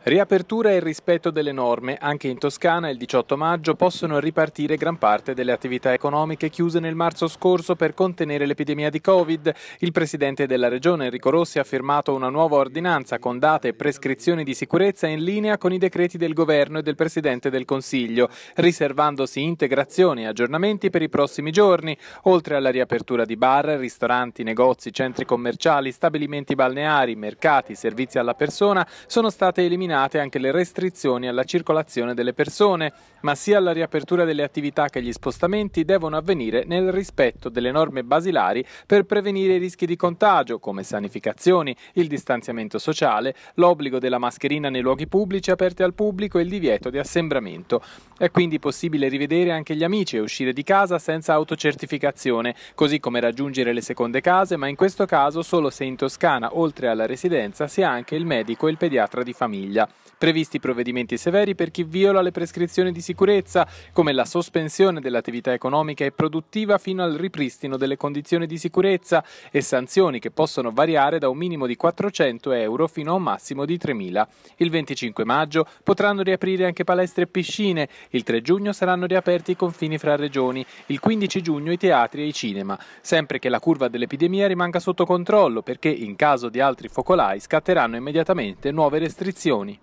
Riapertura e rispetto delle norme. Anche in Toscana il 18 maggio possono ripartire gran parte delle attività economiche chiuse nel marzo scorso per contenere l'epidemia di Covid. Il presidente della regione Enrico Rossi ha firmato una nuova ordinanza con date e prescrizioni di sicurezza in linea con i decreti del governo e del presidente del Consiglio, riservandosi integrazioni e aggiornamenti per i prossimi giorni, oltre alla riapertura di bar, ristoranti, negozi, centri commerciali, stabilimenti balneari, mercati, servizi alla persona, sono state eliminate eliminate anche le restrizioni alla circolazione delle persone, ma sia la riapertura delle attività che gli spostamenti devono avvenire nel rispetto delle norme basilari per prevenire i rischi di contagio, come sanificazioni, il distanziamento sociale, l'obbligo della mascherina nei luoghi pubblici aperti al pubblico e il divieto di assembramento. È quindi possibile rivedere anche gli amici e uscire di casa senza autocertificazione, così come raggiungere le seconde case, ma in questo caso solo se in Toscana, oltre alla residenza, si ha anche il medico e il pediatra di famiglia. Previsti provvedimenti severi per chi viola le prescrizioni di sicurezza, come la sospensione dell'attività economica e produttiva fino al ripristino delle condizioni di sicurezza e sanzioni che possono variare da un minimo di 400 euro fino a un massimo di 3.000. Il 25 maggio potranno riaprire anche palestre e piscine il 3 giugno saranno riaperti i confini fra regioni, il 15 giugno i teatri e i cinema, sempre che la curva dell'epidemia rimanga sotto controllo perché in caso di altri focolai scatteranno immediatamente nuove restrizioni.